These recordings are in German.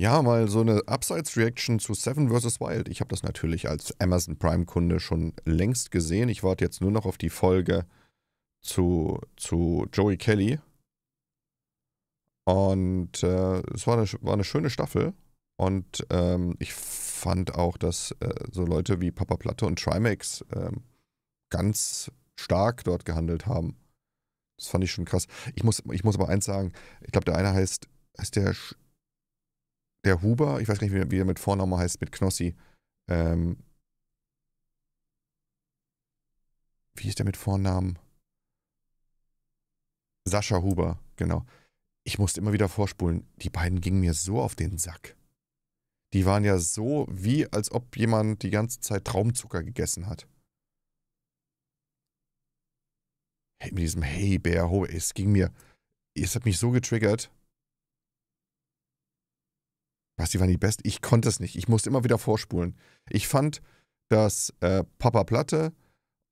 Ja, mal so eine upsides reaction zu Seven vs. Wild. Ich habe das natürlich als Amazon Prime-Kunde schon längst gesehen. Ich warte jetzt nur noch auf die Folge zu, zu Joey Kelly. Und äh, es war eine, war eine schöne Staffel. Und ähm, ich fand auch, dass äh, so Leute wie Papa Platte und Trimax äh, ganz stark dort gehandelt haben. Das fand ich schon krass. Ich muss, ich muss aber eins sagen. Ich glaube, der eine heißt, heißt der der Huber, ich weiß gar nicht, wie, er mit Vorname heißt, mit Knossi. Ähm, wie ist der mit Vornamen? Sascha Huber, genau. Ich musste immer wieder vorspulen. Die beiden gingen mir so auf den Sack. Die waren ja so, wie als ob jemand die ganze Zeit Traumzucker gegessen hat. Hey, mit diesem Hey Bär, ho, es ging mir, es hat mich so getriggert, was, die waren die besten? Ich konnte es nicht. Ich musste immer wieder vorspulen. Ich fand, dass äh, Papa Platte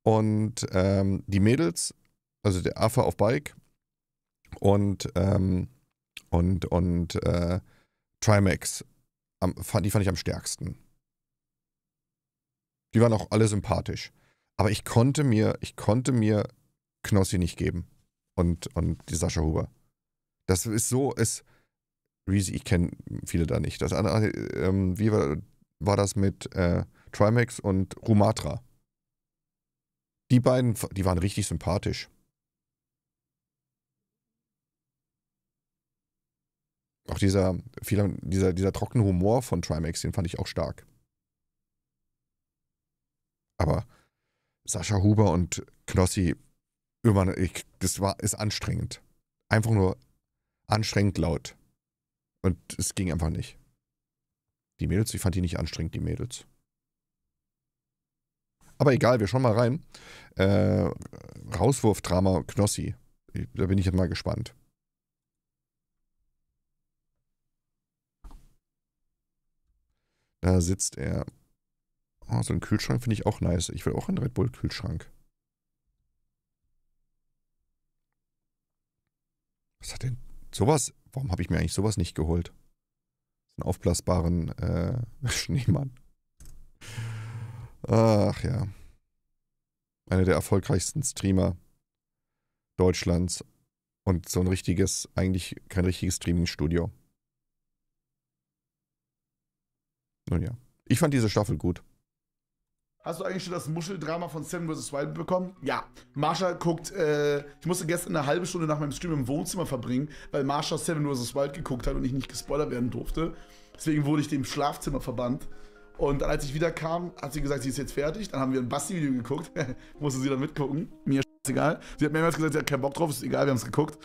und ähm, die Mädels, also der Affe auf Bike und, ähm, und, und äh, Trimax, am, fand, die fand ich am stärksten. Die waren auch alle sympathisch. Aber ich konnte mir, ich konnte mir Knossi nicht geben. Und, und die Sascha Huber. Das ist so, ist Reezy, ich kenne viele da nicht. Das andere, ähm, wie war, war, das mit äh, Trimax und Rumatra? Die beiden, die waren richtig sympathisch. Auch dieser, viel, dieser, dieser trockene Humor von Trimax, den fand ich auch stark. Aber Sascha Huber und Knossi, ich, das war, ist anstrengend. Einfach nur anstrengend laut. Und es ging einfach nicht. Die Mädels, ich fand die nicht anstrengend, die Mädels. Aber egal, wir schauen mal rein. Äh, Rauswurf-Drama Knossi. Da bin ich jetzt mal gespannt. Da sitzt er. Oh, so einen Kühlschrank finde ich auch nice. Ich will auch einen Red Bull Kühlschrank. Was hat denn sowas? Warum habe ich mir eigentlich sowas nicht geholt? Einen aufblasbaren äh, Schneemann. Ach ja. Einer der erfolgreichsten Streamer Deutschlands und so ein richtiges, eigentlich kein richtiges Streamingstudio. Nun ja. Ich fand diese Staffel gut. Hast du eigentlich schon das Muscheldrama von Seven vs. Wild bekommen? Ja. Marsha guckt, äh, ich musste gestern eine halbe Stunde nach meinem Stream im Wohnzimmer verbringen, weil Marsha Seven vs. Wild geguckt hat und ich nicht gespoilert werden durfte. Deswegen wurde ich dem Schlafzimmer verbannt. Und dann, als ich wiederkam, hat sie gesagt, sie ist jetzt fertig. Dann haben wir ein Basti-Video geguckt. musste sie dann mitgucken. Mir ist egal. Sie hat mehrmals gesagt, sie hat keinen Bock drauf, ist egal, wir haben es geguckt.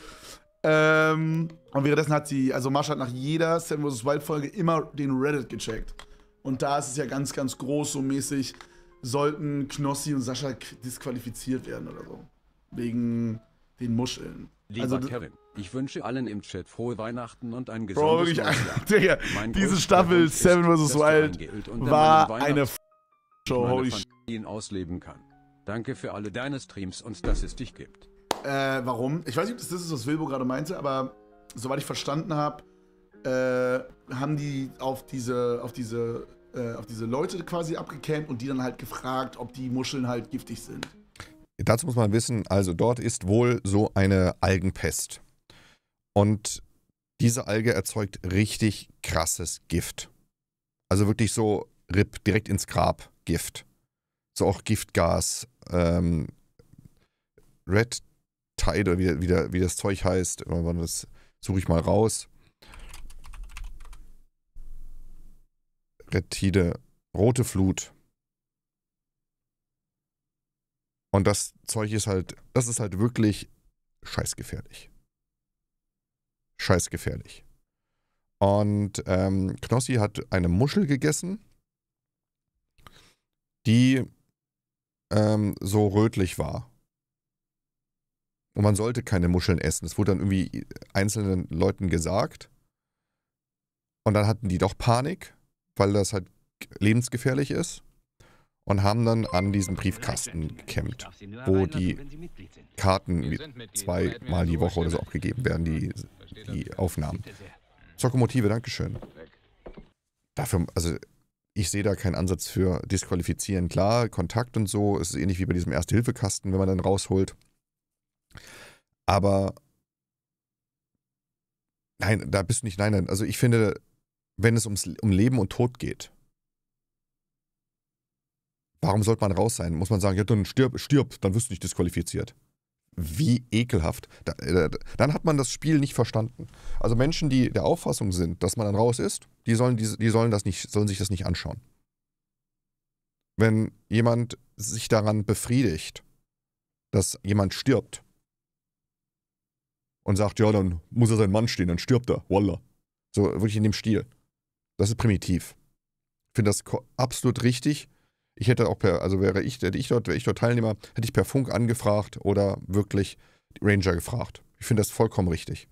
Ähm, und währenddessen hat sie, also Marsha hat nach jeder Seven vs. Wild Folge immer den Reddit gecheckt. Und da ist es ja ganz, ganz groß so mäßig, sollten Knossi und Sascha disqualifiziert werden oder so. Wegen den Muscheln. Lieber also, Kevin, ich wünsche allen im Chat frohe Weihnachten und ein gesundes Bro, wirklich, Digga, diese Staffel Seven vs. Wild war eine F Show, holy shit. ihn ausleben kann. Danke für alle deine Streams und dass es dich gibt. Äh, warum? Ich weiß nicht, ob das das ist, was Wilbo gerade meinte, aber soweit ich verstanden habe, äh, haben die auf diese, auf diese äh, auf diese Leute quasi abgecampt und die dann halt gefragt, ob die Muscheln halt giftig sind. Dazu muss man wissen, also dort ist wohl so eine Algenpest. Und diese Alge erzeugt richtig krasses Gift. Also wirklich so RIP, direkt ins Grab Gift. So auch Giftgas, ähm, Red Tide oder wie, wie, wie das Zeug heißt, das suche ich mal raus. Reptide, rote Flut. Und das Zeug ist halt, das ist halt wirklich scheißgefährlich. Scheißgefährlich. Und ähm, Knossi hat eine Muschel gegessen, die ähm, so rötlich war. Und man sollte keine Muscheln essen. Es wurde dann irgendwie einzelnen Leuten gesagt. Und dann hatten die doch Panik weil das halt lebensgefährlich ist und haben dann an diesen Briefkasten gekämmt, wo die Karten zweimal die Woche oder so abgegeben werden, die, die Aufnahmen. Lokomotive, Dankeschön. Dafür, also ich sehe da keinen Ansatz für disqualifizieren. Klar, Kontakt und so, es ist ähnlich wie bei diesem Erste-Hilfe-Kasten, wenn man dann rausholt. Aber nein, da bist du nicht nein, nein. Also ich finde, wenn es ums, um Leben und Tod geht, warum sollte man raus sein? Muss man sagen, ja, dann stirb, stirb, dann wirst du nicht disqualifiziert. Wie ekelhaft. Da, äh, dann hat man das Spiel nicht verstanden. Also Menschen, die der Auffassung sind, dass man dann raus ist, die sollen, die, die sollen, das nicht, sollen sich das nicht anschauen. Wenn jemand sich daran befriedigt, dass jemand stirbt und sagt, ja, dann muss er sein Mann stehen, dann stirbt er. voila. So wirklich in dem Stil. Das ist primitiv. Ich finde das absolut richtig. Ich hätte auch per, also wäre ich, hätte ich dort, wäre ich dort Teilnehmer, hätte ich per Funk angefragt oder wirklich Ranger gefragt. Ich finde das vollkommen richtig.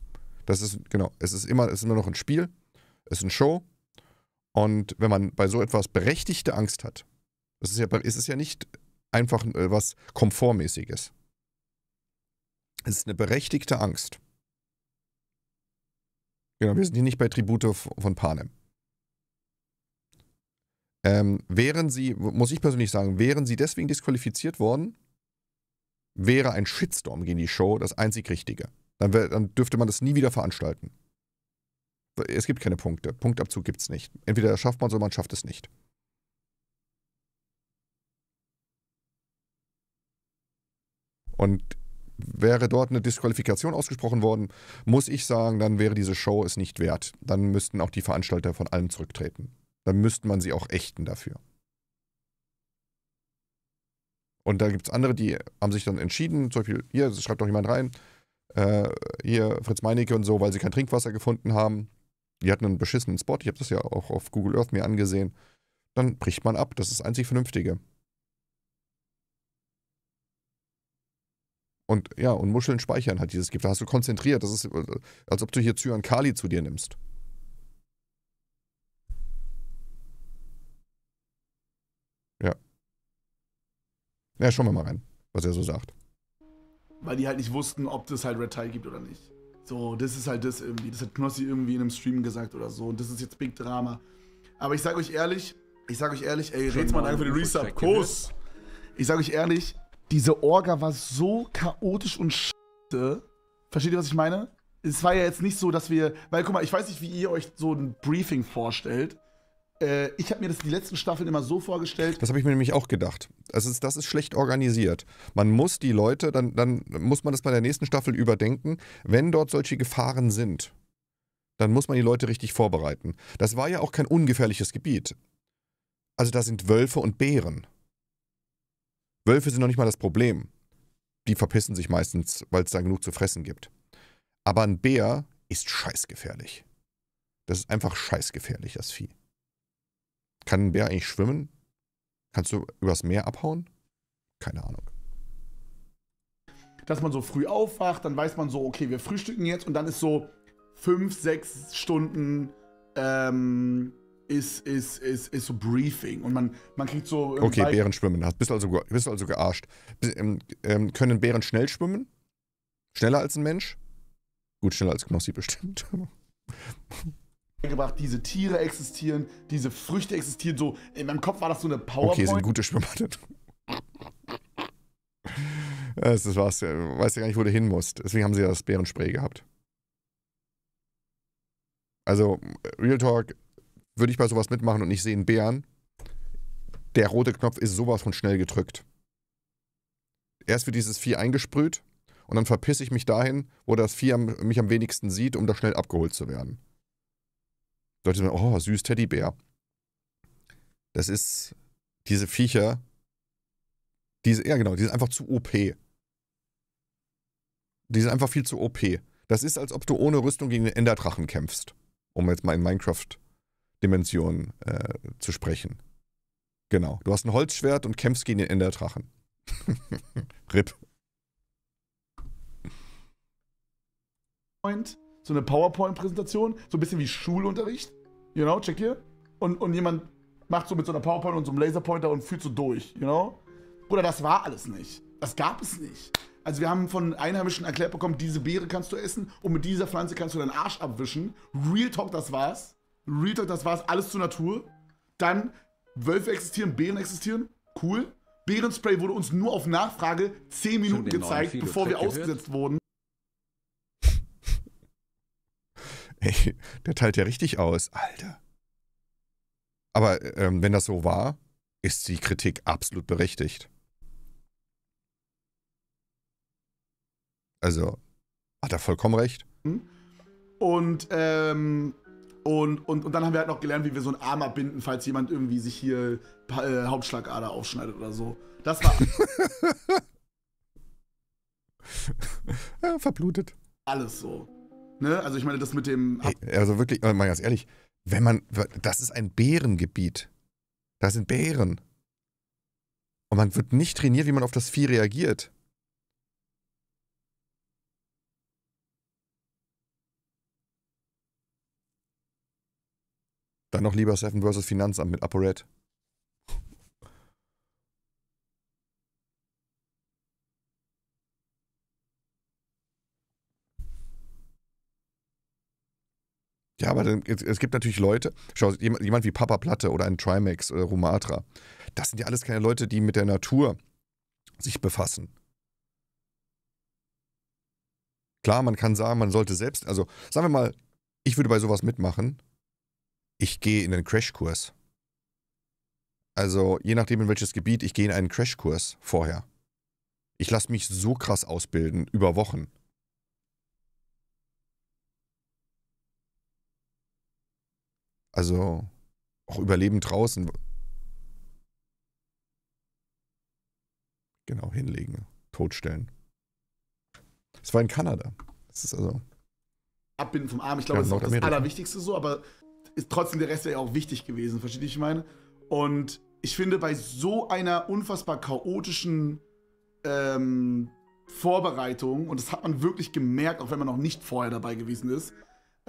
Das ist, genau, es ist immer, es ist immer noch ein Spiel, es ist ein Show. Und wenn man bei so etwas berechtigte Angst hat, es ist ja, es ist ja nicht einfach äh, was Komfortmäßiges. Es ist eine berechtigte Angst. Genau, wir sind hier nicht bei Tribute von Panem. Ähm, wären sie, muss ich persönlich sagen, wären sie deswegen disqualifiziert worden, wäre ein Shitstorm gegen die Show das einzig Richtige. Dann, wär, dann dürfte man das nie wieder veranstalten. Es gibt keine Punkte. Punktabzug gibt es nicht. Entweder schafft man es oder man schafft es nicht. Und wäre dort eine Disqualifikation ausgesprochen worden, muss ich sagen, dann wäre diese Show es nicht wert. Dann müssten auch die Veranstalter von allem zurücktreten dann müsste man sie auch ächten dafür. Und da gibt es andere, die haben sich dann entschieden, zum Beispiel, hier, schreibt doch jemand rein, äh, hier Fritz Meinecke und so, weil sie kein Trinkwasser gefunden haben. Die hatten einen beschissenen Spot, ich habe das ja auch auf Google Earth mir angesehen. Dann bricht man ab, das ist das einzig Vernünftige. Und ja, und Muscheln speichern halt dieses Gift. Da hast du konzentriert. Das ist, äh, als ob du hier Cyan Kali zu dir nimmst. Ja, schauen wir mal rein, was er so sagt. Weil die halt nicht wussten, ob das halt Red Tie gibt oder nicht. So, das ist halt das irgendwie. Das hat Knossi irgendwie in einem Stream gesagt oder so. Und das ist jetzt Big Drama. Aber ich sag euch ehrlich, ich sag euch ehrlich, ey, red's mal danke für den Resub. Kuss. Ich sag euch ehrlich, diese Orga war so chaotisch und scheiße. Versteht ihr, was ich meine? Es war ja jetzt nicht so, dass wir, weil guck mal, ich weiß nicht, wie ihr euch so ein Briefing vorstellt äh, ich habe mir das die letzten Staffeln immer so vorgestellt. Das habe ich mir nämlich auch gedacht. Das ist, das ist schlecht organisiert. Man muss die Leute, dann, dann muss man das bei der nächsten Staffel überdenken, wenn dort solche Gefahren sind. Dann muss man die Leute richtig vorbereiten. Das war ja auch kein ungefährliches Gebiet. Also da sind Wölfe und Bären. Wölfe sind noch nicht mal das Problem. Die verpissen sich meistens, weil es da genug zu fressen gibt. Aber ein Bär ist scheißgefährlich. Das ist einfach scheißgefährlich, das Vieh. Kann ein Bär eigentlich schwimmen? Kannst du übers Meer abhauen? Keine Ahnung. Dass man so früh aufwacht, dann weiß man so, okay, wir frühstücken jetzt und dann ist so fünf, sechs Stunden ähm, ist, ist, ist, ist so Briefing und man, man kriegt so. Okay, Ball Bären schwimmen. Bist also, bist also gearscht. Bist, ähm, ähm, können Bären schnell schwimmen? Schneller als ein Mensch? Gut, schneller als Knossi bestimmt. gebracht, diese Tiere existieren, diese Früchte existieren, so, in meinem Kopf war das so eine Power. Okay, sind gute Schwimmbade. das war's, äh, weiß ja gar nicht, wo du hin musst. Deswegen haben sie ja das Bärenspray gehabt. Also, äh, Real Talk, würde ich bei sowas mitmachen und ich sehe einen Bären, der rote Knopf ist sowas von schnell gedrückt. Erst wird dieses Vieh eingesprüht und dann verpisse ich mich dahin, wo das Vieh mich am wenigsten sieht, um da schnell abgeholt zu werden. Leute sagen, oh, süß Teddybär. Das ist, diese Viecher, diese, ja genau, die sind einfach zu OP. Die sind einfach viel zu OP. Das ist, als ob du ohne Rüstung gegen den Enderdrachen kämpfst, um jetzt mal in Minecraft-Dimensionen äh, zu sprechen. Genau, du hast ein Holzschwert und kämpfst gegen den Enderdrachen. RIP. Point so eine PowerPoint-Präsentation, so ein bisschen wie Schulunterricht. You know, check hier. Und, und jemand macht so mit so einer PowerPoint und so einem Laserpointer und fühlt so durch, you know? Bruder, das war alles nicht. Das gab es nicht. Also wir haben von Einheimischen erklärt bekommen, diese Beere kannst du essen und mit dieser Pflanze kannst du deinen Arsch abwischen. Real Talk, das war's. Real Talk, das war's. Alles zur Natur. Dann Wölfe existieren, Beeren existieren. Cool. Bärenspray wurde uns nur auf Nachfrage 10 Minuten gezeigt, bevor wir ausgesetzt wurden. ey, der teilt ja richtig aus, Alter. Aber ähm, wenn das so war, ist die Kritik absolut berechtigt. Also, hat er vollkommen recht. Und, ähm, und, und, und dann haben wir halt noch gelernt, wie wir so einen Arm abbinden, falls jemand irgendwie sich hier äh, Hauptschlagader aufschneidet oder so. Das war. ja, verblutet. Alles so. Ne? Also ich meine, das mit dem. Ab also wirklich, äh, mal ganz ehrlich, wenn man. Das ist ein Bärengebiet. Da sind Bären. Und man wird nicht trainiert, wie man auf das Vieh reagiert. Dann noch lieber Seven vs. Finanzamt mit ApoRed. Ja, aber dann, es, es, gibt natürlich Leute, schau, jemand, jemand wie Papa Platte oder ein Trimax oder äh, Rumatra, das sind ja alles keine Leute, die mit der Natur sich befassen. Klar, man kann sagen, man sollte selbst, also sagen wir mal, ich würde bei sowas mitmachen, ich gehe in einen Crashkurs. Also je nachdem in welches Gebiet, ich gehe in einen Crashkurs vorher. Ich lasse mich so krass ausbilden über Wochen. Also auch Überleben draußen. Genau, hinlegen, totstellen. Es war in Kanada. Das ist also. Abbinden vom Arm, ich glaube, ja, das ist auch das Allerwichtigste so, aber ist trotzdem der Rest ja auch wichtig gewesen, versteht ihr, ich meine? Und ich finde, bei so einer unfassbar chaotischen ähm, Vorbereitung, und das hat man wirklich gemerkt, auch wenn man noch nicht vorher dabei gewesen ist,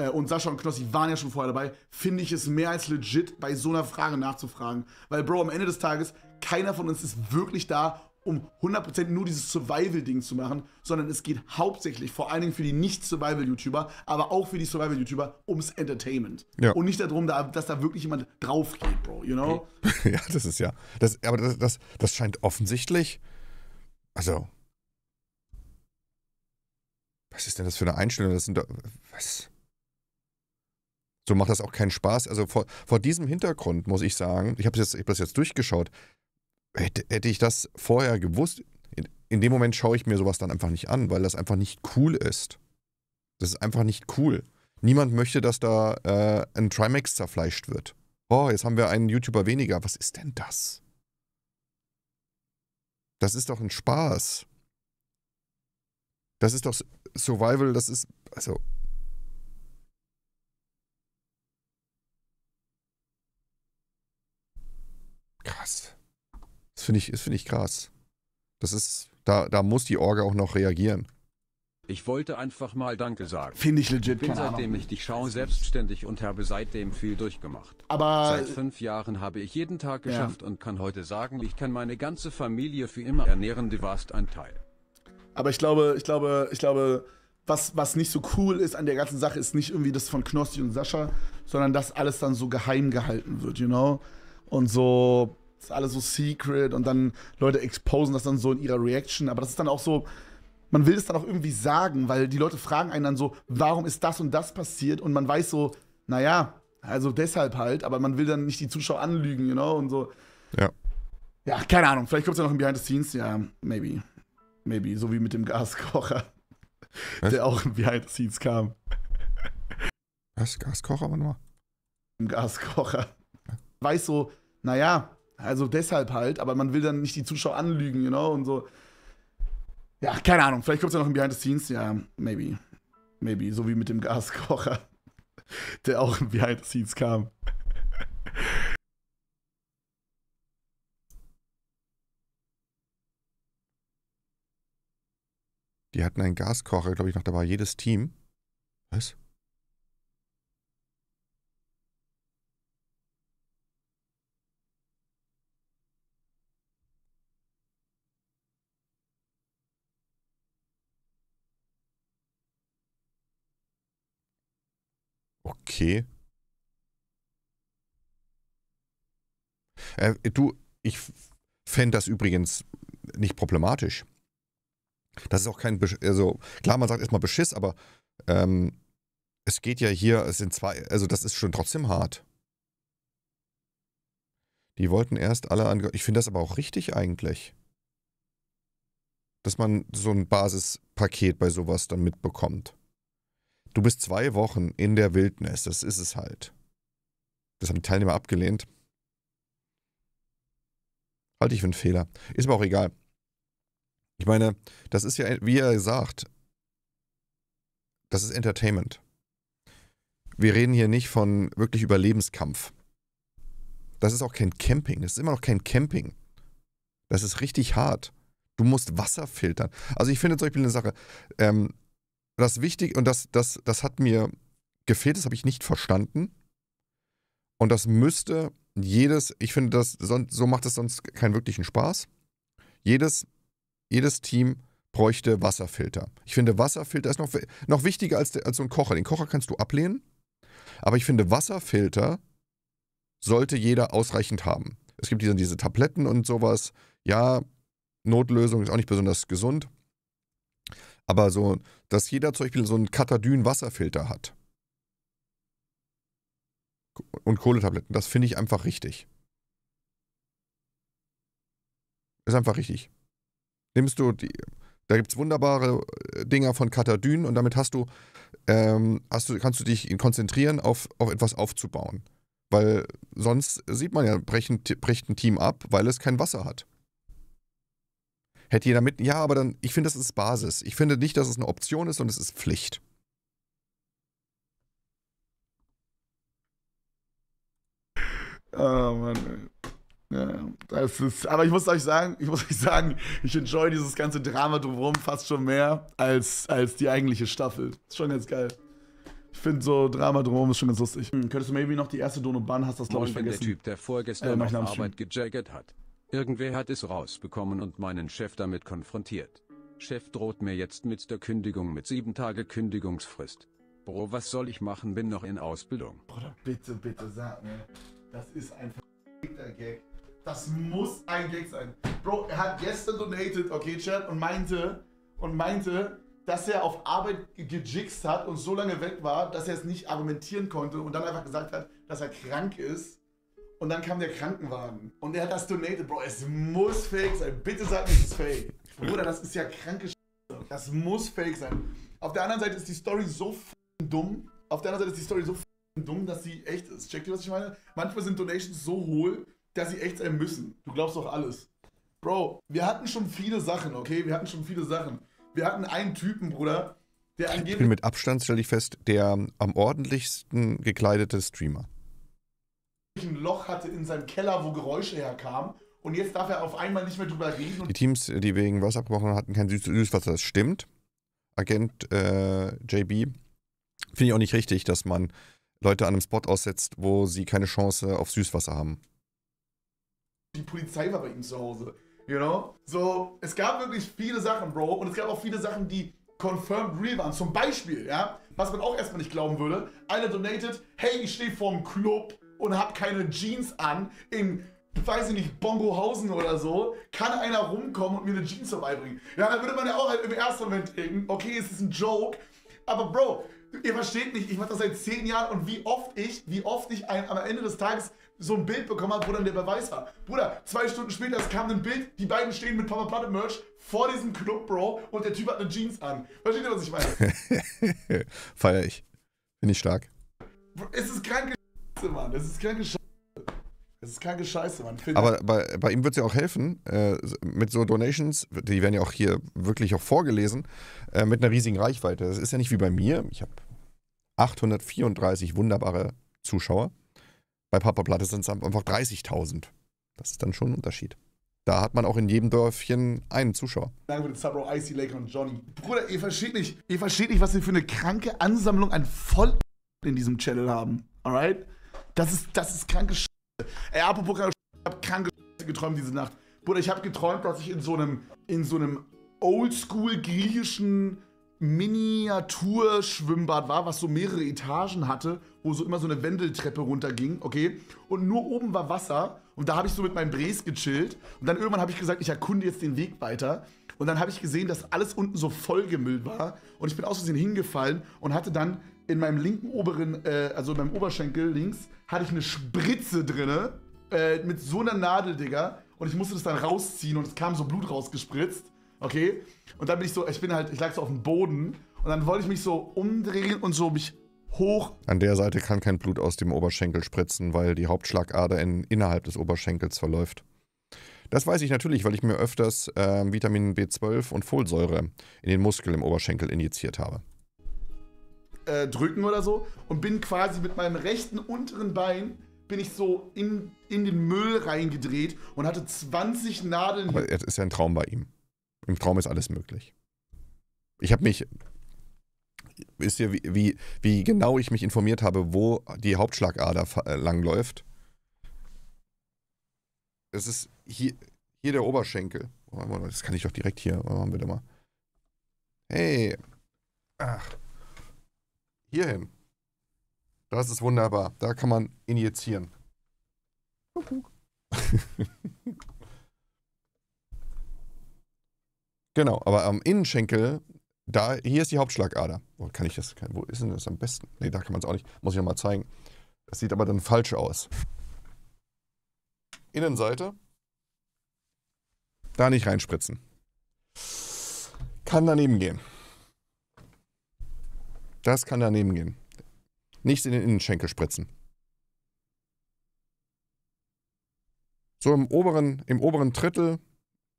äh, und Sascha und Knossi waren ja schon vorher dabei, finde ich es mehr als legit, bei so einer Frage nachzufragen. Weil, Bro, am Ende des Tages, keiner von uns ist wirklich da, um 100% nur dieses Survival-Ding zu machen, sondern es geht hauptsächlich, vor allen Dingen für die Nicht-Survival-YouTuber, aber auch für die Survival-YouTuber, ums Entertainment. Ja. Und nicht darum, dass da wirklich jemand drauf geht, Bro, you know? ja, das ist ja. Das, aber das, das, das scheint offensichtlich. Also. Was ist denn das für eine Einstellung? Das sind doch. Was? so macht das auch keinen Spaß. Also vor, vor diesem Hintergrund muss ich sagen, ich habe jetzt, hab das jetzt durchgeschaut, hätte, hätte ich das vorher gewusst, in, in dem Moment schaue ich mir sowas dann einfach nicht an, weil das einfach nicht cool ist. Das ist einfach nicht cool. Niemand möchte, dass da äh, ein Trimax zerfleischt wird. Oh, jetzt haben wir einen YouTuber weniger. Was ist denn das? Das ist doch ein Spaß. Das ist doch Survival, das ist. Also, Krass. Das finde ich, find ich krass. Das ist, da, da muss die Orga auch noch reagieren. Ich wollte einfach mal Danke sagen. Finde ich legit. Bin seitdem ich dich schaue selbstständig und habe seitdem viel durchgemacht. Aber seit fünf Jahren habe ich jeden Tag geschafft ja. und kann heute sagen, ich kann meine ganze Familie für immer ernähren. Du warst ein Teil. Aber ich glaube, ich glaube, ich glaube, was, was nicht so cool ist an der ganzen Sache, ist nicht irgendwie das von Knossi und Sascha, sondern dass alles dann so geheim gehalten wird, you know? und so ist alles so secret und dann Leute exposen das dann so in ihrer Reaction. Aber das ist dann auch so, man will es dann auch irgendwie sagen, weil die Leute fragen einen dann so, warum ist das und das passiert? Und man weiß so, naja, also deshalb halt, aber man will dann nicht die Zuschauer anlügen, you know, und so. Ja. Ja, keine Ahnung, vielleicht kommt es ja noch in Behind the Scenes, ja, maybe. Maybe, so wie mit dem Gaskocher, Was? der auch in Behind the Scenes kam. Was? Gaskocher, warte mal. Im Gaskocher. Weiß so, naja, also deshalb halt, aber man will dann nicht die Zuschauer anlügen, you know, und so. Ja, keine Ahnung, vielleicht kommt es ja noch in Behind the Scenes, ja, maybe. Maybe, so wie mit dem Gaskocher, der auch in Behind the Scenes kam. Die hatten einen Gaskocher, glaube ich, noch dabei, jedes Team. Was? okay. Äh, du, ich fände das übrigens nicht problematisch. Das ist auch kein, Besch also klar, man sagt erstmal Beschiss, aber ähm, es geht ja hier, es sind zwei, also das ist schon trotzdem hart. Die wollten erst alle ange Ich finde das aber auch richtig eigentlich. Dass man so ein Basispaket bei sowas dann mitbekommt. Du bist zwei Wochen in der Wildnis, das ist es halt. Das haben die Teilnehmer abgelehnt. Halte ich für einen Fehler. Ist mir auch egal. Ich meine, das ist ja, wie er sagt, das ist Entertainment. Wir reden hier nicht von wirklich Überlebenskampf. Das ist auch kein Camping. Das ist immer noch kein Camping. Das ist richtig hart. Du musst Wasser filtern. Also ich finde zum Beispiel eine Sache, ähm, das Wichtige, und das, das, das hat mir gefehlt, das habe ich nicht verstanden. Und das müsste jedes, ich finde, das, so macht es sonst keinen wirklichen Spaß. Jedes, jedes Team bräuchte Wasserfilter. Ich finde, Wasserfilter ist noch, noch wichtiger als, als so ein Kocher. Den Kocher kannst du ablehnen, aber ich finde, Wasserfilter sollte jeder ausreichend haben. Es gibt diese, diese Tabletten und sowas. Ja, Notlösung ist auch nicht besonders gesund. Aber so, dass jeder zum Beispiel so einen Katadyn-Wasserfilter hat. Und Kohletabletten, das finde ich einfach richtig. Ist einfach richtig. Nimmst du die. Da gibt es wunderbare äh, Dinger von Katadyn und damit hast du, ähm, hast du, kannst du dich konzentrieren, auf, auf etwas aufzubauen. Weil sonst sieht man ja, brechen, bricht ein Team ab, weil es kein Wasser hat hätte jeder mit. Ja, aber dann, ich finde, das ist Basis. Ich finde nicht, dass es eine Option ist, sondern es ist Pflicht. Oh Mann. Ja, das ist, aber ich muss euch sagen, ich muss euch sagen, ich enjoy dieses ganze Drama drumherum fast schon mehr als, als die eigentliche Staffel. Ist schon ganz geil. Ich finde so Drama drumherum ist schon ganz lustig. Hm, könntest du maybe noch die erste Dono Bann, hast das glaube ich vergessen. der Typ, der vorgestern äh, auf Arbeit gejaggert hat. Irgendwer hat es rausbekommen und meinen Chef damit konfrontiert. Chef droht mir jetzt mit der Kündigung mit sieben Tage Kündigungsfrist. Bro, was soll ich machen? Bin noch in Ausbildung. Bruder, bitte, bitte sag mir, das ist ein verfickter Gag. Das muss ein Gag sein. Bro, er hat gestern donated, okay, Chat, und meinte, und meinte, dass er auf Arbeit gejixt hat und so lange weg war, dass er es nicht argumentieren konnte und dann einfach gesagt hat, dass er krank ist und dann kam der Krankenwagen und er hat das donated. Bro, es muss fake sein. Bitte sag nicht, es ist fake. Bruder, das ist ja kranke Sch Das muss fake sein. Auf der anderen Seite ist die Story so dumm. Auf der anderen Seite ist die Story so dumm, dass sie echt ist. Checkt ihr, was ich meine? Manchmal sind Donations so hohl, dass sie echt sein müssen. Du glaubst doch alles. Bro, wir hatten schon viele Sachen, okay? Wir hatten schon viele Sachen. Wir hatten einen Typen, Bruder, der angeblich. Ich bin mit Abstand, stelle ich fest, der am ordentlichsten gekleidete Streamer ein Loch hatte in seinem Keller, wo Geräusche herkamen. Und jetzt darf er auf einmal nicht mehr drüber reden. Die Teams, die wegen was abgebrochen hatten, kein Süß Süßwasser. Das stimmt. Agent äh, JB. Finde ich auch nicht richtig, dass man Leute an einem Spot aussetzt, wo sie keine Chance auf Süßwasser haben. Die Polizei war bei ihm zu Hause. You know? So, es gab wirklich viele Sachen, Bro. Und es gab auch viele Sachen, die confirmed real waren. Zum Beispiel, ja, was man auch erstmal nicht glauben würde. Einer donated, hey, ich stehe vorm Club und habe keine Jeans an in weiß ich nicht, Bongohausen oder so, kann einer rumkommen und mir eine Jeans vorbeibringen. Ja, dann würde man ja auch halt im ersten Moment denken, okay, es ist ein Joke, aber Bro, ihr versteht nicht, ich mache das seit zehn Jahren und wie oft ich, wie oft ich ein, am Ende des Tages so ein Bild bekommen habe, wo dann der Beweis war. Bruder, zwei Stunden später, es kam ein Bild, die beiden stehen mit Papa Platte Merch vor diesem Club, Bro, und der Typ hat eine Jeans an. Versteht ihr, was ich meine? Feier ich. Bin ich stark. Es ist krank Scheiße, Mann. Das ist kein Scheiße. Das ist kein Scheiße, Mann. Finde. Aber bei, bei ihm wird es ja auch helfen, äh, mit so Donations, die werden ja auch hier wirklich auch vorgelesen, äh, mit einer riesigen Reichweite. Das ist ja nicht wie bei mir. Ich habe 834 wunderbare Zuschauer. Bei Papa Platte sind es einfach 30.000. Das ist dann schon ein Unterschied. Da hat man auch in jedem Dörfchen einen Zuschauer. Danke für den Subro, Icy Lake und Johnny. Bruder, ihr versteht nicht, ihr versteht nicht, was wir für eine kranke Ansammlung an Voll in diesem Channel haben. Alright? Das ist, das ist kranke Scheiße. Ey, apropos kranke Scheiße, ich hab kranke Scheiße geträumt diese Nacht. Bruder, ich habe geträumt, dass ich in so einem, in so einem oldschool griechischen Miniaturschwimmbad war, was so mehrere Etagen hatte, wo so immer so eine Wendeltreppe runterging, okay? Und nur oben war Wasser und da habe ich so mit meinem Bres gechillt und dann irgendwann habe ich gesagt, ich erkunde jetzt den Weg weiter und dann habe ich gesehen, dass alles unten so vollgemüllt war und ich bin aus Versehen hingefallen und hatte dann in meinem linken oberen, äh, also in meinem Oberschenkel links, hatte ich eine Spritze drinne äh, mit so einer Nadel, Digga. Und ich musste das dann rausziehen und es kam so Blut rausgespritzt. Okay? Und dann bin ich so, ich bin halt, ich lag so auf dem Boden und dann wollte ich mich so umdrehen und so mich hoch. An der Seite kann kein Blut aus dem Oberschenkel spritzen, weil die Hauptschlagader in, innerhalb des Oberschenkels verläuft. Das weiß ich natürlich, weil ich mir öfters äh, Vitamin B12 und Folsäure in den Muskel im Oberschenkel injiziert habe äh, drücken oder so und bin quasi mit meinem rechten unteren Bein bin ich so in, in den Müll reingedreht und hatte 20 Nadeln. Aber es ist ja ein Traum bei ihm. Im Traum ist alles möglich. Ich habe mich wisst ihr, wie, wie, wie, genau ich mich informiert habe, wo die Hauptschlagader äh, langläuft? Es ist hier, hier der Oberschenkel. Das kann ich doch direkt hier. Machen wir da mal. Hey. Ach hierhin. Das ist wunderbar. Da kann man injizieren. genau, aber am Innenschenkel, da, hier ist die Hauptschlagader. Wo kann ich das? Wo ist denn das am besten? Ne, da kann man es auch nicht. Muss ich nochmal zeigen. Das sieht aber dann falsch aus. Innenseite. Da nicht reinspritzen. Kann daneben gehen. Das kann daneben gehen. Nichts in den Innenschenkel spritzen. So im oberen, im oberen Drittel,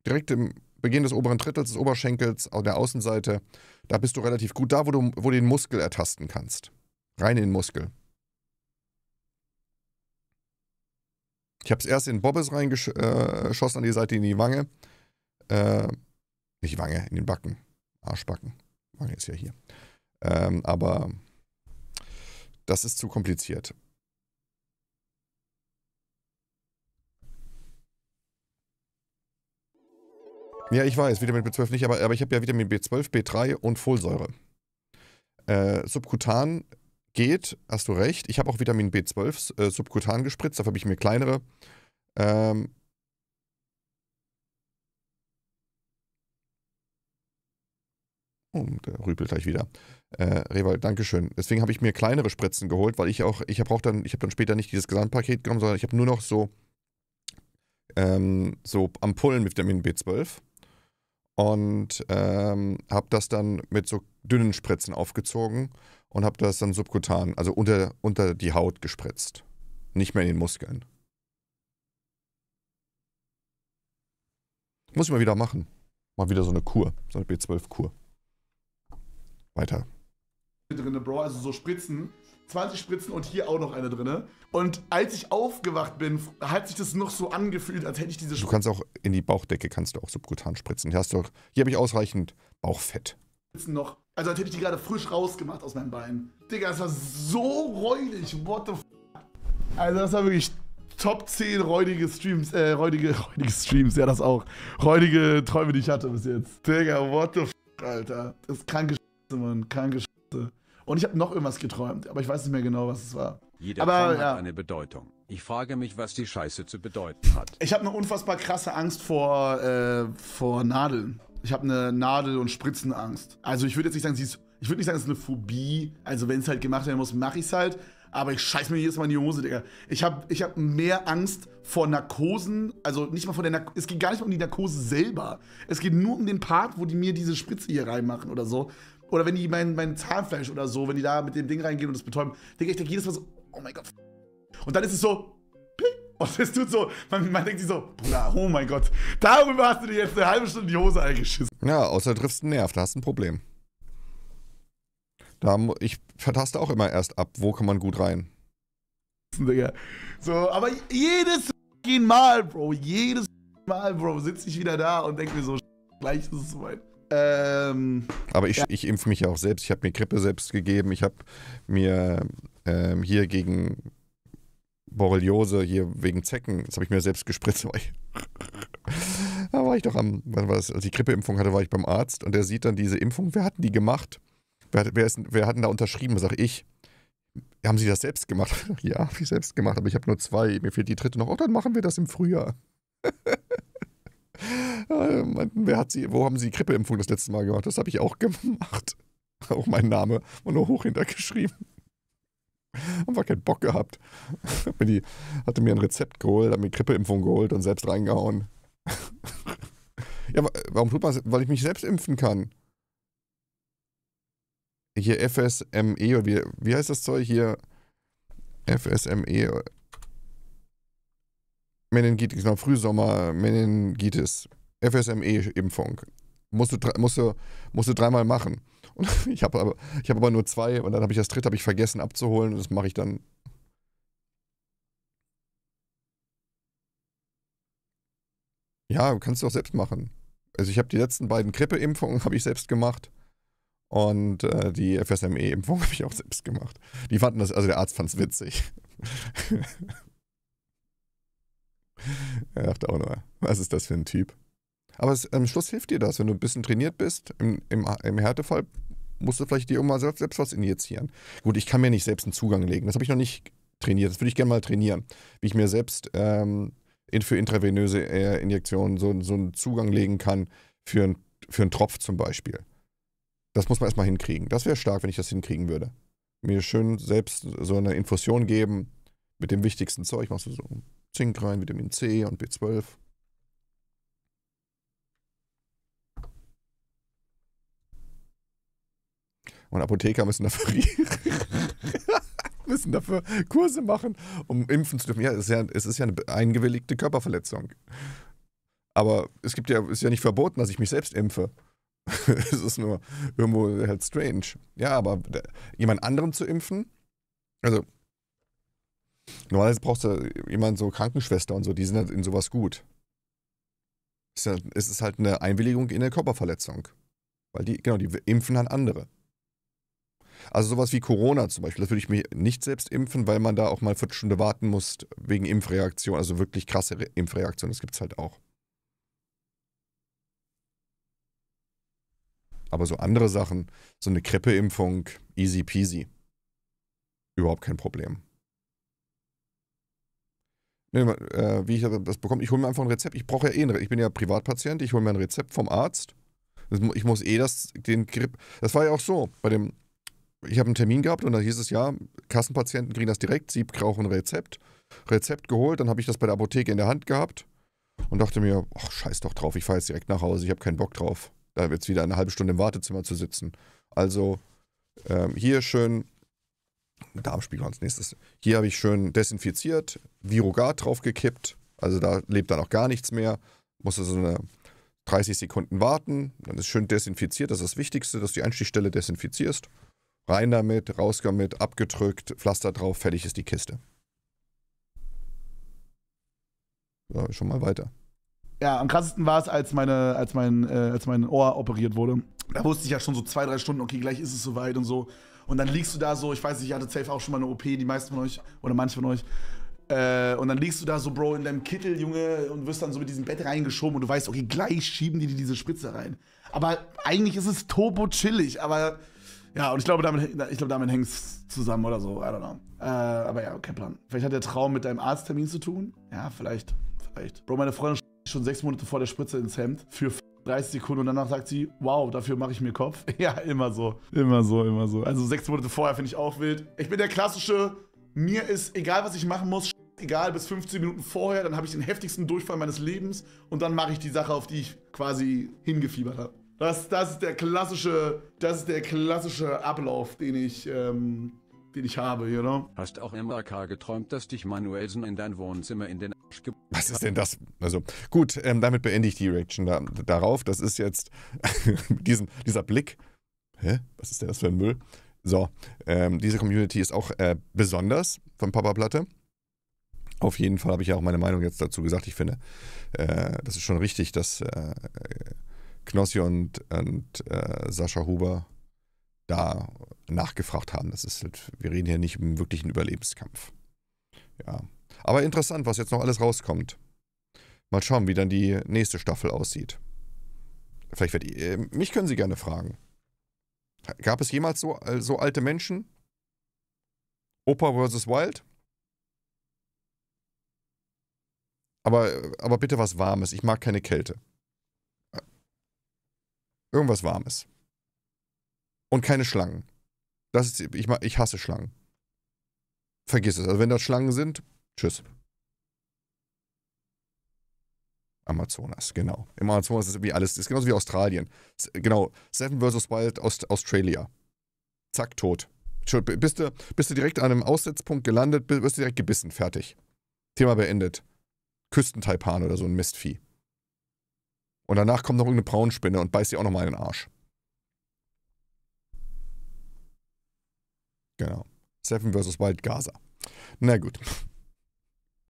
direkt im Beginn des oberen Drittels des Oberschenkels, auf der Außenseite, da bist du relativ gut da, wo du, wo du den Muskel ertasten kannst. Rein in den Muskel. Ich habe es erst in Bobbes reingeschossen, äh, an die Seite in die Wange. Äh, nicht Wange, in den Backen. Arschbacken. Wange ist ja hier. Ähm, aber das ist zu kompliziert. Ja, ich weiß, Vitamin B12 nicht, aber, aber ich habe ja Vitamin B12, B3 und Folsäure. Äh, subkutan geht, hast du recht. Ich habe auch Vitamin B12 äh, subkutan gespritzt, dafür habe ich mir kleinere. Ähm, und oh, der Rüpel gleich wieder. Äh, Reval, Dankeschön. Deswegen habe ich mir kleinere Spritzen geholt, weil ich auch, ich habe auch dann, ich habe dann später nicht dieses Gesamtpaket genommen, sondern ich habe nur noch so, ähm, so Ampullen mit Vitamin B12 und ähm, habe das dann mit so dünnen Spritzen aufgezogen und habe das dann subkutan, also unter, unter die Haut gespritzt. Nicht mehr in den Muskeln. Muss ich mal wieder machen. Mal wieder so eine Kur, so eine B12-Kur. Weiter drinne, Bro, also so Spritzen. 20 Spritzen und hier auch noch eine drinne. Und als ich aufgewacht bin, hat sich das noch so angefühlt, als hätte ich diese. Sp du kannst auch in die Bauchdecke kannst du auch Subkutan spritzen. Hier hier habe ich ausreichend Bauchfett. Noch, also als hätte ich die gerade frisch rausgemacht aus meinem Bein. Digga, das war so räudig. What the f Also das war wirklich Top 10 räudige Streams, äh, räudige, räudige Streams, ja das auch. Räudige Träume, die ich hatte bis jetzt. Digga, what the f Alter. Das ist kranke Scheiße, Mann. Kranke Scheiße. Und ich habe noch irgendwas geträumt, aber ich weiß nicht mehr genau, was es war. Jeder aber, Traum hat eine Bedeutung. Ich frage mich, was die Scheiße zu bedeuten hat. Ich habe eine unfassbar krasse Angst vor, äh, vor Nadeln. Ich habe eine Nadel- und Spritzenangst. Also ich würde jetzt nicht sagen, sie ist, ich würde nicht sagen, es ist eine Phobie. Also wenn es halt gemacht werden muss, mache ich es halt. Aber ich scheiß mir jedes Mal in die Hose, Digga. Ich habe ich hab mehr Angst vor Narkosen. Also nicht mal vor der Narkose. Es geht gar nicht mal um die Narkose selber. Es geht nur um den Part, wo die mir diese Spritze hier reinmachen oder so oder wenn die mein, mein Zahnfleisch oder so, wenn die da mit dem Ding reingehen und das betäuben, denke ich, denke jedes Mal so, oh mein Gott. Und dann ist es so, und es tut so, man, man, denkt sich so, Bruder, oh mein Gott, darüber hast du dir jetzt eine halbe Stunde die Hose eingeschissen. Ja, außer du triffst einen Nerv, da hast du ein Problem. Da, ich vertaste auch immer erst ab, wo kann man gut rein. So, aber jedes Mal, Bro, jedes Mal, Bro, sitze ich wieder da und denke mir so, gleich ist es soweit. Ähm, Aber ich, ja. ich impfe mich ja auch selbst. Ich habe mir Grippe selbst gegeben. Ich habe mir ähm, hier gegen Borreliose, hier wegen Zecken, das habe ich mir selbst gespritzt. da war ich doch am, wann als ich Grippeimpfung hatte, war ich beim Arzt und der sieht dann diese Impfung. Wer hat denn die gemacht? Wer, wer, ist, wer hat denn da unterschrieben? Sag ich. Haben Sie das selbst gemacht? ja, habe ich selbst gemacht, aber ich habe nur zwei. Mir fehlt die dritte noch. Oh, dann machen wir das im Frühjahr. Wer hat sie, wo haben sie die Grippeimpfung das letzte Mal gemacht? Das habe ich auch gemacht. Auch mein Name und nur hoch hintergeschrieben. Einfach keinen Bock gehabt. die, hatte mir ein Rezept geholt, hat mir Grippeimpfung geholt und selbst reingehauen. ja, warum tut man das? Weil ich mich selbst impfen kann. Hier FSME, oder wie, wie heißt das Zeug hier? FSME. Meningitis, genau, Frühsommer, Meningitis. FSME-Impfung. Musst du, musst, du, musst du dreimal machen. Und ich habe aber, hab aber nur zwei und dann habe ich das dritte hab ich vergessen abzuholen und das mache ich dann. Ja, kannst du auch selbst machen. Also ich habe die letzten beiden Grippeimpfungen habe ich selbst gemacht und äh, die FSME-Impfung habe ich auch selbst gemacht. Die fanden das, also der Arzt fand es witzig. er dachte auch nur, was ist das für ein Typ? Aber es, am Schluss hilft dir das, wenn du ein bisschen trainiert bist. Im, im, im Härtefall musst du vielleicht dir irgendwann selbst, selbst was injizieren. Gut, ich kann mir nicht selbst einen Zugang legen. Das habe ich noch nicht trainiert. Das würde ich gerne mal trainieren. Wie ich mir selbst ähm, in, für intravenöse äh, Injektionen so, so einen Zugang legen kann für, ein, für einen Tropf zum Beispiel. Das muss man erstmal hinkriegen. Das wäre stark, wenn ich das hinkriegen würde. Mir schön selbst so eine Infusion geben mit dem wichtigsten Zeug. Machst du so Zink rein, Vitamin C und B12 Und Apotheker müssen dafür, müssen dafür Kurse machen, um impfen zu dürfen. Ja, es ist ja, es ist ja eine eingewilligte Körperverletzung. Aber es gibt ja, ist ja nicht verboten, dass ich mich selbst impfe. es ist nur irgendwo halt strange. Ja, aber jemand anderen zu impfen, also normalerweise brauchst du jemanden so Krankenschwester und so, die sind halt in sowas gut. Es ist halt eine Einwilligung in eine Körperverletzung. Weil die, genau, die impfen dann halt andere. Also sowas wie Corona zum Beispiel, das würde ich mir nicht selbst impfen, weil man da auch mal eine Viertelstunde warten muss wegen Impfreaktion, also wirklich krasse Re Impfreaktionen, das gibt es halt auch. Aber so andere Sachen, so eine Krippeimpfung, easy peasy. Überhaupt kein Problem. Nee, äh, wie ich das bekomme, ich hole mir einfach ein Rezept. Ich brauche ja eh ein Ich bin ja Privatpatient, ich hole mir ein Rezept vom Arzt. Ich muss eh das, den Grip. Das war ja auch so bei dem ich habe einen Termin gehabt und da hieß es ja, Kassenpatienten kriegen das direkt, sie brauchen ein Rezept. Rezept geholt, dann habe ich das bei der Apotheke in der Hand gehabt und dachte mir, ach, scheiß doch drauf, ich fahre jetzt direkt nach Hause, ich habe keinen Bock drauf, da wird es wieder eine halbe Stunde im Wartezimmer zu sitzen. Also ähm, hier schön, Darmspiegel als nächstes, hier habe ich schön desinfiziert, Virogat draufgekippt, also da lebt dann auch gar nichts mehr, musste so also eine 30 Sekunden warten, dann ist schön desinfiziert, das ist das Wichtigste, dass du die Einstichstelle desinfizierst. Rein damit, raus damit, abgedrückt, Pflaster drauf, fertig ist die Kiste. So, schon mal weiter. Ja, am krassesten war es, als, meine, als, mein, äh, als mein Ohr operiert wurde. Da wusste ich ja schon so zwei, drei Stunden, okay, gleich ist es soweit und so. Und dann liegst du da so, ich weiß nicht, ich hatte safe auch schon mal eine OP, die meisten von euch oder manche von euch. Äh, und dann liegst du da so, Bro, in deinem Kittel, Junge, und wirst dann so mit diesem Bett reingeschoben und du weißt, okay, gleich schieben die dir diese Spritze rein. Aber eigentlich ist es turbo chillig, aber ja, und ich glaube, damit, ich glaube, damit hängt es zusammen oder so. I don't know. Äh, aber ja, kein Plan. Vielleicht hat der Traum mit deinem Arzttermin zu tun. Ja, vielleicht. Vielleicht. Bro, meine Freundin schon sechs Monate vor der Spritze ins Hemd für 30 Sekunden und danach sagt sie, wow, dafür mache ich mir Kopf. Ja, immer so. Immer so, immer so. Also sechs Monate vorher finde ich auch wild. Ich bin der klassische, mir ist egal, was ich machen muss, egal, bis 15 Minuten vorher, dann habe ich den heftigsten Durchfall meines Lebens und dann mache ich die Sache, auf die ich quasi hingefiebert habe. Das, das, ist der klassische, das ist der klassische Ablauf, den ich, ähm, den ich habe, you know? Hast auch im AK geträumt, dass dich Manuelsen in dein Wohnzimmer in den Arsch ge Was ist denn das? Also, gut, ähm, damit beende ich die Reaction da, darauf. Das ist jetzt diesen, dieser Blick. Hä? Was ist denn das für ein Müll? So, ähm, diese Community ist auch äh, besonders von Papa Platte. Auf jeden Fall habe ich ja auch meine Meinung jetzt dazu gesagt. Ich finde, äh, das ist schon richtig, dass äh, Knossi und, und äh, Sascha Huber da nachgefragt haben. Das ist halt, wir reden hier nicht um wirklichen Überlebenskampf. Ja. Aber interessant, was jetzt noch alles rauskommt. Mal schauen, wie dann die nächste Staffel aussieht. Vielleicht werde ich, äh, mich können Sie gerne fragen. Gab es jemals so, äh, so alte Menschen? Opa vs. Wild? Aber, aber bitte was Warmes. Ich mag keine Kälte. Irgendwas Warmes. Und keine Schlangen. Das ist, ich, ich hasse Schlangen. Vergiss es. Also wenn das Schlangen sind, tschüss. Amazonas, genau. Im Amazonas ist wie alles, ist genauso wie Australien. Genau, Seven vs. Wild Aust Australia. Zack, tot. Bist du, bist du direkt an einem Aussetzpunkt gelandet, wirst du direkt gebissen, fertig. Thema beendet. Küstentaipan oder so ein Mistvieh. Und danach kommt noch irgendeine Braunspinne und beißt dir auch nochmal in den Arsch. Genau. Seven vs. Wild Gaza. Na gut.